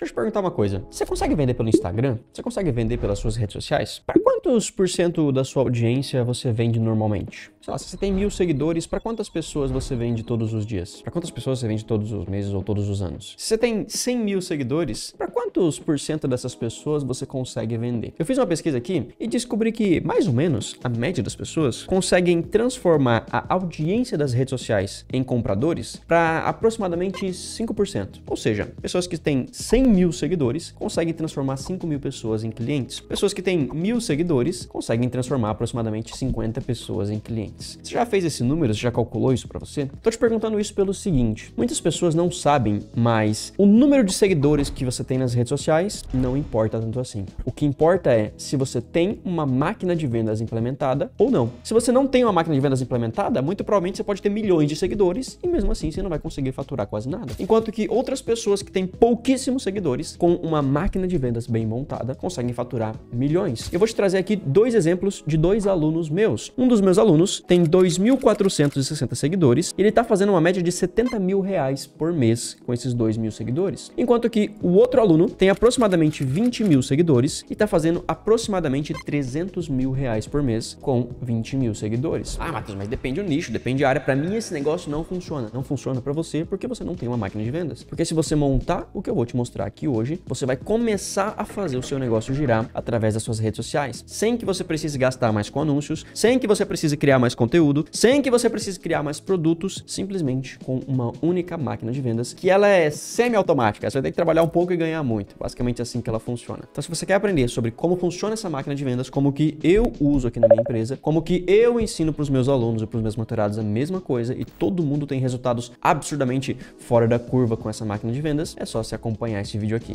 Deixa eu te perguntar uma coisa. Você consegue vender pelo Instagram? Você consegue vender pelas suas redes sociais? Para quantos por cento da sua audiência você vende normalmente? Sei lá, se você tem mil seguidores, para quantas pessoas você vende todos os dias? Para quantas pessoas você vende todos os meses ou todos os anos? Se você tem 100 mil seguidores, para quantos por cento dessas pessoas você consegue vender? Eu fiz uma pesquisa aqui e descobri que, mais ou menos, a média das pessoas conseguem transformar a audiência das redes sociais em compradores para aproximadamente 5%. Ou seja, pessoas que têm 100 mil seguidores conseguem transformar 5 mil pessoas em clientes. Pessoas que têm mil seguidores conseguem transformar aproximadamente 50 pessoas em clientes. Você já fez esse número? Você já calculou isso para você? Estou te perguntando isso pelo seguinte: muitas pessoas não sabem, mas o número de seguidores que você tem nas redes sociais não importa tanto assim. O que importa é se você tem uma máquina de vendas implementada ou não. Se você não tem uma máquina de vendas implementada, muito provavelmente você pode ter milhões de seguidores e mesmo assim você não vai conseguir faturar quase nada. Enquanto que outras pessoas que têm pouquíssimos seguidores seguidores, com uma máquina de vendas bem montada, conseguem faturar milhões. Eu vou te trazer aqui dois exemplos de dois alunos meus. Um dos meus alunos tem 2.460 seguidores e ele está fazendo uma média de 70 mil reais por mês com esses 2 mil seguidores. Enquanto que o outro aluno tem aproximadamente 20 mil seguidores e está fazendo aproximadamente 300 mil reais por mês com 20 mil seguidores. Ah, Matheus, mas depende do nicho, depende da área. Para mim, esse negócio não funciona. Não funciona para você porque você não tem uma máquina de vendas. Porque se você montar o que eu vou te mostrar aqui hoje, você vai começar a fazer o seu negócio girar através das suas redes sociais, sem que você precise gastar mais com anúncios, sem que você precise criar mais conteúdo, sem que você precise criar mais produtos, simplesmente com uma única máquina de vendas, que ela é semi-automática, você vai ter que trabalhar um pouco e ganhar muito, basicamente assim que ela funciona. Então se você quer aprender sobre como funciona essa máquina de vendas, como que eu uso aqui na minha empresa, como que eu ensino para os meus alunos e para os meus mentorados a mesma coisa e todo mundo tem resultados absurdamente fora da curva com essa máquina de vendas, é só se acompanhar esse vídeo aqui.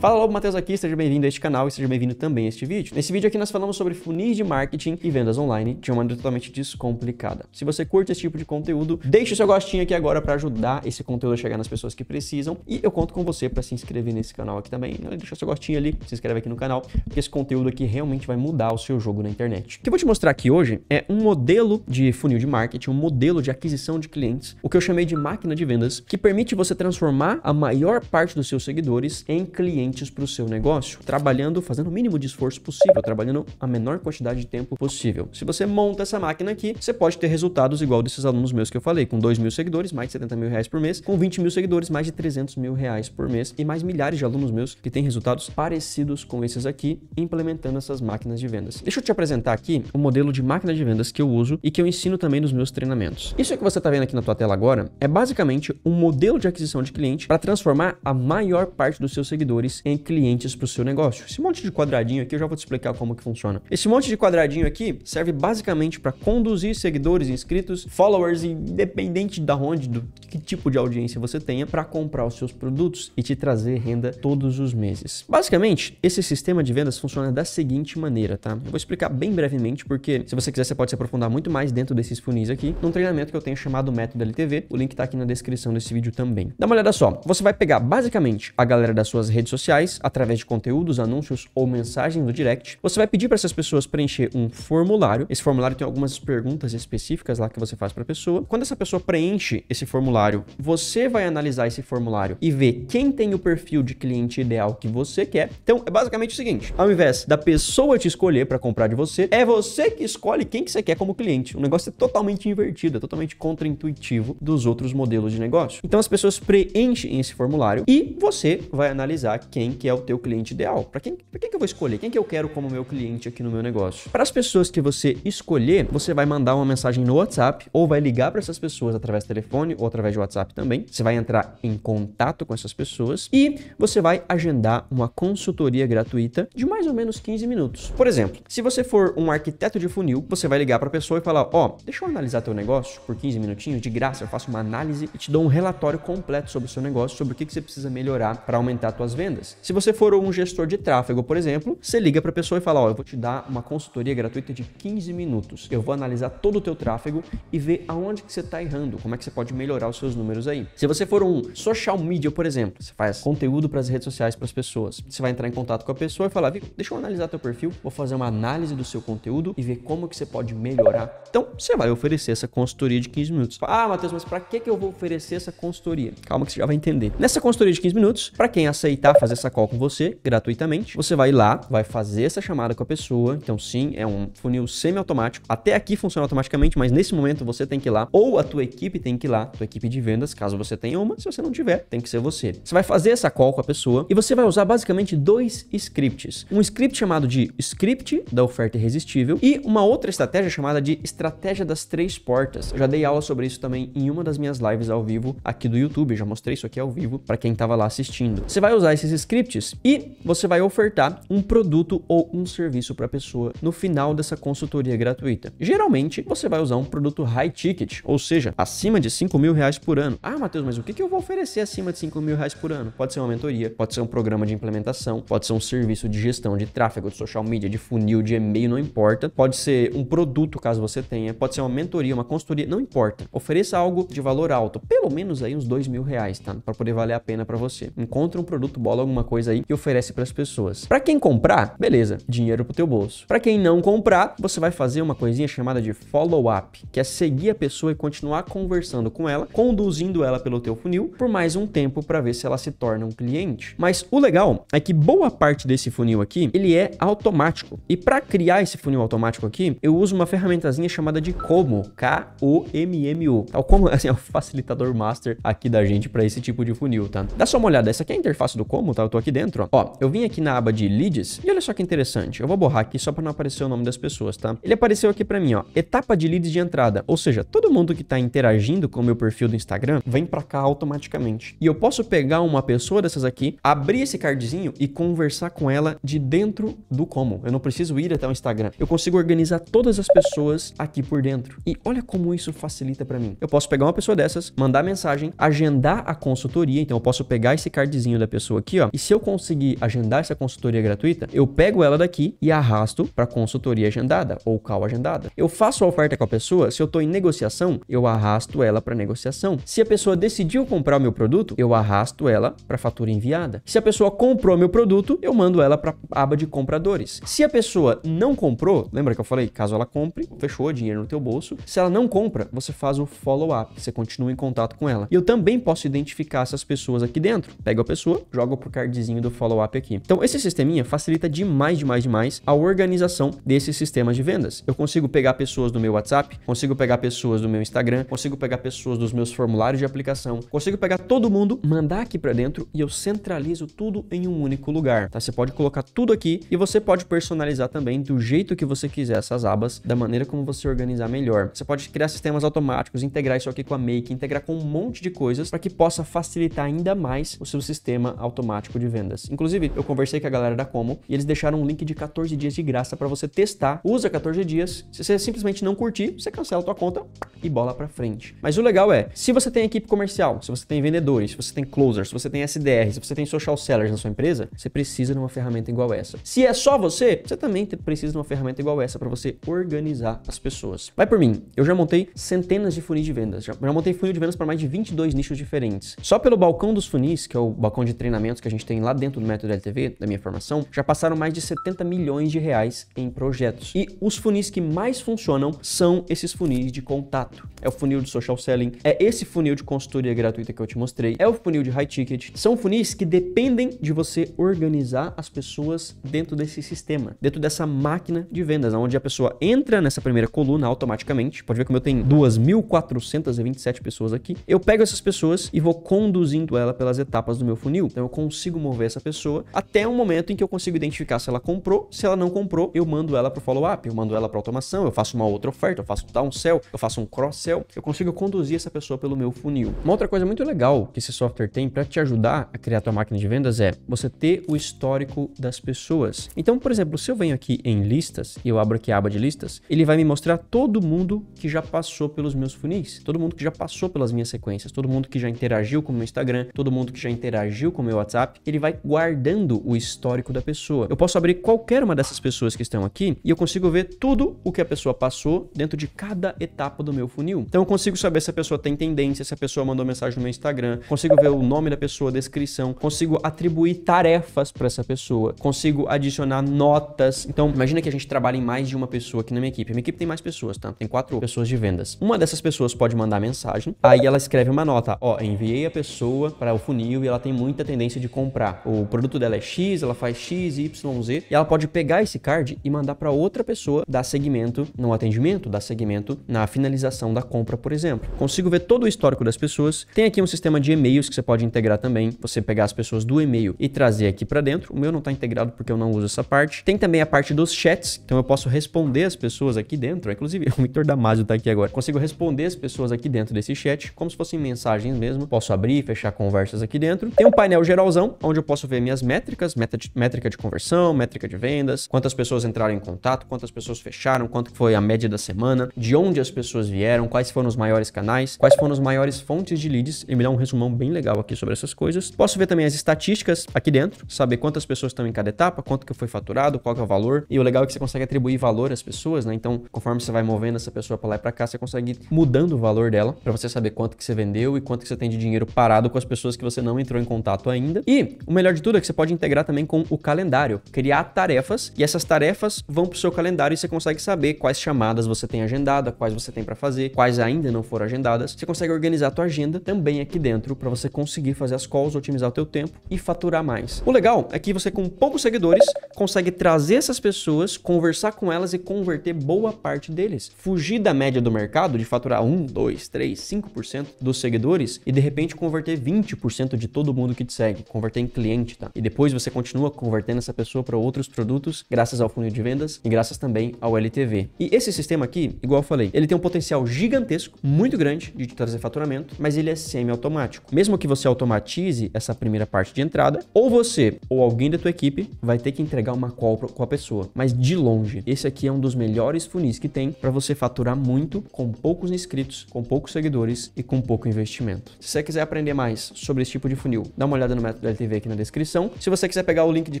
Fala logo, Matheus aqui, seja bem-vindo a este canal e seja bem-vindo também a este vídeo. Nesse vídeo aqui nós falamos sobre funis de marketing e vendas online de uma maneira totalmente descomplicada. Se você curte esse tipo de conteúdo, deixe o seu gostinho aqui agora para ajudar esse conteúdo a chegar nas pessoas que precisam e eu conto com você para se inscrever nesse canal aqui também. Deixa o seu gostinho ali, se inscreve aqui no canal, porque esse conteúdo aqui realmente vai mudar o seu jogo na internet. O que eu vou te mostrar aqui hoje é um modelo de funil de marketing, um modelo de aquisição de clientes, o que eu chamei de máquina de vendas, que permite você transformar a maior parte dos seus seguidores em clientes para o seu negócio, trabalhando, fazendo o mínimo de esforço possível, trabalhando a menor quantidade de tempo possível. Se você monta essa máquina aqui, você pode ter resultados igual desses alunos meus que eu falei, com 2 mil seguidores, mais de 70 mil reais por mês, com 20 mil seguidores, mais de 300 mil reais por mês, e mais milhares de alunos meus que têm resultados parecidos com esses aqui, implementando essas máquinas de vendas. Deixa eu te apresentar aqui o modelo de máquina de vendas que eu uso e que eu ensino também nos meus treinamentos. Isso que você está vendo aqui na tua tela agora é basicamente um modelo de aquisição de cliente para transformar a maior parte dos seus seguidores em clientes para o seu negócio. Esse monte de quadradinho aqui eu já vou te explicar como que funciona. Esse monte de quadradinho aqui serve basicamente para conduzir seguidores, inscritos, followers, independente da onde, do que tipo de audiência você tenha, para comprar os seus produtos e te trazer renda todos os meses. Basicamente, esse sistema de vendas funciona da seguinte maneira, tá? Eu vou explicar bem brevemente, porque se você quiser, você pode se aprofundar muito mais dentro desses funis aqui, num treinamento que eu tenho chamado Método LTV. O link está aqui na descrição desse vídeo também. Dá uma olhada só. Você vai pegar basicamente a galera das suas redes sociais sociais, através de conteúdos, anúncios ou mensagem no direct, você vai pedir para essas pessoas preencher um formulário. Esse formulário tem algumas perguntas específicas lá que você faz para a pessoa. Quando essa pessoa preenche esse formulário, você vai analisar esse formulário e ver quem tem o perfil de cliente ideal que você quer. Então, é basicamente o seguinte: ao invés da pessoa te escolher para comprar de você, é você que escolhe quem que você quer como cliente. O negócio é totalmente invertido, é totalmente contraintuitivo dos outros modelos de negócio. Então, as pessoas preenchem esse formulário e você vai analisar quem quem que é o teu cliente ideal. Para quem, pra quem que eu vou escolher? Quem que eu quero como meu cliente aqui no meu negócio? Para as pessoas que você escolher, você vai mandar uma mensagem no WhatsApp ou vai ligar para essas pessoas através do telefone ou através do WhatsApp também. Você vai entrar em contato com essas pessoas e você vai agendar uma consultoria gratuita de mais ou menos 15 minutos. Por exemplo, se você for um arquiteto de funil, você vai ligar para a pessoa e falar: "Ó, oh, deixa eu analisar teu negócio por 15 minutinhos de graça, eu faço uma análise e te dou um relatório completo sobre o seu negócio, sobre o que, que você precisa melhorar para aumentar suas vendas". Se você for um gestor de tráfego, por exemplo, você liga para a pessoa e fala, ó, oh, eu vou te dar uma consultoria gratuita de 15 minutos. Eu vou analisar todo o teu tráfego e ver aonde que você está errando, como é que você pode melhorar os seus números aí. Se você for um social media, por exemplo, você faz conteúdo para as redes sociais para as pessoas. Você vai entrar em contato com a pessoa e falar, deixa eu analisar teu perfil, vou fazer uma análise do seu conteúdo e ver como que você pode melhorar. Então, você vai oferecer essa consultoria de 15 minutos. Ah, Matheus, mas para que que eu vou oferecer essa consultoria? Calma que você já vai entender. Nessa consultoria de 15 minutos, para quem aceitar fazer fazer essa call com você gratuitamente. Você vai lá, vai fazer essa chamada com a pessoa. Então, sim, é um funil semi-automático. Até aqui funciona automaticamente, mas nesse momento você tem que ir lá, ou a tua equipe tem que ir lá, tua equipe de vendas, caso você tenha uma. Se você não tiver, tem que ser você. Você vai fazer essa call com a pessoa e você vai usar basicamente dois scripts. Um script chamado de script da oferta irresistível e uma outra estratégia chamada de estratégia das três portas. Eu já dei aula sobre isso também em uma das minhas lives ao vivo aqui do YouTube. Eu já mostrei isso aqui ao vivo para quem estava lá assistindo. Você vai usar esses scripts e você vai ofertar um produto ou um serviço para a pessoa no final dessa consultoria gratuita. Geralmente você vai usar um produto high ticket, ou seja, acima de 5 mil reais por ano. Ah, Matheus, mas o que eu vou oferecer acima de 5 mil reais por ano? Pode ser uma mentoria, pode ser um programa de implementação, pode ser um serviço de gestão de tráfego, de social media, de funil, de e-mail, não importa. Pode ser um produto, caso você tenha, pode ser uma mentoria, uma consultoria, não importa. Ofereça algo de valor alto, pelo menos aí uns 2 mil reais, tá? Para poder valer a pena para você. Encontre um produto bola alguma coisa aí que oferece para as pessoas. Para quem comprar, beleza, dinheiro pro teu bolso. Para quem não comprar, você vai fazer uma coisinha chamada de follow-up, que é seguir a pessoa e continuar conversando com ela, conduzindo ela pelo teu funil por mais um tempo para ver se ela se torna um cliente. Mas o legal é que boa parte desse funil aqui, ele é automático. E para criar esse funil automático aqui, eu uso uma ferramentazinha chamada de Como, K O M M O. Tal como assim, é o facilitador master aqui da gente para esse tipo de funil, tá? Dá só uma olhada, essa aqui é a interface do Como, tá? tá? Eu tô aqui dentro, ó. eu vim aqui na aba de leads e olha só que interessante. Eu vou borrar aqui só para não aparecer o nome das pessoas, tá? Ele apareceu aqui para mim, ó. Etapa de leads de entrada, ou seja, todo mundo que tá interagindo com o meu perfil do Instagram vem para cá automaticamente. E eu posso pegar uma pessoa dessas aqui, abrir esse cardzinho e conversar com ela de dentro do como. Eu não preciso ir até o Instagram. Eu consigo organizar todas as pessoas aqui por dentro. E olha como isso facilita para mim. Eu posso pegar uma pessoa dessas, mandar mensagem, agendar a consultoria. Então eu posso pegar esse cardzinho da pessoa aqui, ó, e se eu conseguir agendar essa consultoria gratuita, eu pego ela daqui e arrasto para consultoria agendada ou call agendada. Eu faço a oferta com a pessoa, se eu estou em negociação, eu arrasto ela para negociação. Se a pessoa decidiu comprar o meu produto, eu arrasto ela para fatura enviada. Se a pessoa comprou meu produto, eu mando ela para aba de compradores. Se a pessoa não comprou, lembra que eu falei, caso ela compre, fechou dinheiro no teu bolso. Se ela não compra, você faz o follow-up, você continua em contato com ela. E eu também posso identificar essas pessoas aqui dentro. Pego a pessoa, jogo pro cardzinho do follow-up aqui. Então, esse sisteminha facilita demais, demais, demais a organização desses sistemas de vendas. Eu consigo pegar pessoas do meu WhatsApp, consigo pegar pessoas do meu Instagram, consigo pegar pessoas dos meus formulários de aplicação, consigo pegar todo mundo, mandar aqui para dentro e eu centralizo tudo em um único lugar. Tá? Você pode colocar tudo aqui e você pode personalizar também do jeito que você quiser essas abas, da maneira como você organizar melhor. Você pode criar sistemas automáticos, integrar isso aqui com a Make, integrar com um monte de coisas para que possa facilitar ainda mais o seu sistema automático automático de vendas. Inclusive, eu conversei com a galera da Como e eles deixaram um link de 14 dias de graça para você testar. Usa 14 dias. Se você simplesmente não curtir, você cancela a tua conta e bola para frente. Mas o legal é, se você tem equipe comercial, se você tem vendedores, se você tem closers, se você tem SDR, se você tem social sellers na sua empresa, você precisa de uma ferramenta igual essa. Se é só você, você também precisa de uma ferramenta igual essa para você organizar as pessoas. Vai por mim, eu já montei centenas de funis de vendas, já, já montei funil de vendas para mais de 22 nichos diferentes. Só pelo balcão dos funis, que é o balcão de treinamentos que a gente gente tem lá dentro do método LTV, da minha formação, já passaram mais de 70 milhões de reais em projetos. E os funis que mais funcionam são esses funis de contato. É o funil de social selling, é esse funil de consultoria gratuita que eu te mostrei, é o funil de high ticket. São funis que dependem de você organizar as pessoas dentro desse sistema, dentro dessa máquina de vendas, onde a pessoa entra nessa primeira coluna automaticamente. Pode ver como eu tenho 2.427 pessoas aqui. Eu pego essas pessoas e vou conduzindo ela pelas etapas do meu funil. Então eu consigo consigo mover essa pessoa até um momento em que eu consigo identificar se ela comprou. Se ela não comprou, eu mando ela para o follow-up, eu mando ela para automação, eu faço uma outra oferta, eu faço um sell, eu faço um cross-sell. Eu consigo conduzir essa pessoa pelo meu funil. Uma outra coisa muito legal que esse software tem para te ajudar a criar tua máquina de vendas é você ter o histórico das pessoas. Então, por exemplo, se eu venho aqui em listas e eu abro aqui a aba de listas, ele vai me mostrar todo mundo que já passou pelos meus funis, todo mundo que já passou pelas minhas sequências, todo mundo que já interagiu com o meu Instagram, todo mundo que já interagiu com o meu WhatsApp, WhatsApp, ele vai guardando o histórico da pessoa. Eu posso abrir qualquer uma dessas pessoas que estão aqui e eu consigo ver tudo o que a pessoa passou dentro de cada etapa do meu funil. Então eu consigo saber se a pessoa tem tendência, se a pessoa mandou mensagem no meu Instagram, consigo ver o nome da pessoa, descrição, consigo atribuir tarefas para essa pessoa, consigo adicionar notas. Então imagina que a gente trabalha em mais de uma pessoa aqui na minha equipe. A minha equipe tem mais pessoas, tá? Tem quatro pessoas de vendas. Uma dessas pessoas pode mandar mensagem, aí ela escreve uma nota, ó, enviei a pessoa para o funil e ela tem muita tendência de comprar. O produto dela é X, ela faz X, Y, Z, e ela pode pegar esse card e mandar para outra pessoa dar segmento no atendimento, dar segmento na finalização da compra, por exemplo. Consigo ver todo o histórico das pessoas. Tem aqui um sistema de e-mails que você pode integrar também, você pegar as pessoas do e-mail e trazer aqui para dentro. O meu não está integrado porque eu não uso essa parte. Tem também a parte dos chats, então eu posso responder as pessoas aqui dentro. Inclusive, o Victor Damasio está aqui agora. Consigo responder as pessoas aqui dentro desse chat, como se fossem mensagens mesmo. Posso abrir e fechar conversas aqui dentro. Tem um painel geralzão, onde eu posso ver minhas métricas, de, métrica de conversão, métrica de vendas, quantas pessoas entraram em contato, quantas pessoas fecharam, quanto foi a média da semana, de onde as pessoas vieram, quais foram os maiores canais, quais foram as maiores fontes de leads. e me dá um resumão bem legal aqui sobre essas coisas. Posso ver também as estatísticas aqui dentro, saber quantas pessoas estão em cada etapa, quanto que foi faturado, qual é o valor. E o legal é que você consegue atribuir valor às pessoas, né? Então, conforme você vai movendo essa pessoa para lá e para cá, você consegue ir mudando o valor dela para você saber quanto que você vendeu e quanto que você tem de dinheiro parado com as pessoas que você não entrou em contato ainda. E o melhor de tudo é que você pode integrar também com o calendário, criar tarefas e essas tarefas vão para o seu calendário e você consegue saber quais chamadas você tem agendada, quais você tem para fazer, quais ainda não foram agendadas. Você consegue organizar a sua agenda também aqui dentro para você conseguir fazer as calls, otimizar o teu tempo e faturar mais. O legal é que você com poucos seguidores consegue trazer essas pessoas, conversar com elas e converter boa parte deles. Fugir da média do mercado de faturar 1, 2, 3, 5% dos seguidores e de repente converter 20% de todo mundo que te segue converter em cliente, tá? E depois você continua convertendo essa pessoa para outros produtos, graças ao funil de vendas e graças também ao LTV. E esse sistema aqui, igual eu falei, ele tem um potencial gigantesco, muito grande de trazer faturamento, mas ele é semi-automático. Mesmo que você automatize essa primeira parte de entrada, ou você ou alguém da tua equipe vai ter que entregar uma call com a pessoa, mas de longe. Esse aqui é um dos melhores funis que tem para você faturar muito com poucos inscritos, com poucos seguidores e com pouco investimento. Se você quiser aprender mais sobre esse tipo de funil, dá uma olhada no método LTV TV aqui na descrição. Se você quiser pegar o link de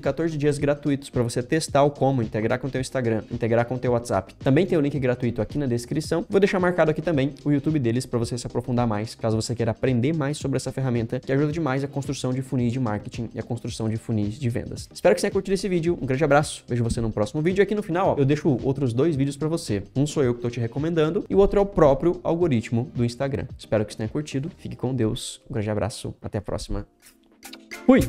14 dias gratuitos para você testar o como integrar com o teu Instagram, integrar com o teu WhatsApp, também tem o link gratuito aqui na descrição. Vou deixar marcado aqui também o YouTube deles para você se aprofundar mais, caso você queira aprender mais sobre essa ferramenta que ajuda demais a construção de funis de marketing e a construção de funis de vendas. Espero que você tenha curtido esse vídeo. Um grande abraço. Vejo você no próximo vídeo. Aqui no final, ó, eu deixo outros dois vídeos para você. Um sou eu que estou te recomendando e o outro é o próprio algoritmo do Instagram. Espero que você tenha curtido. Fique com Deus. Um grande abraço. Até a próxima. Fui!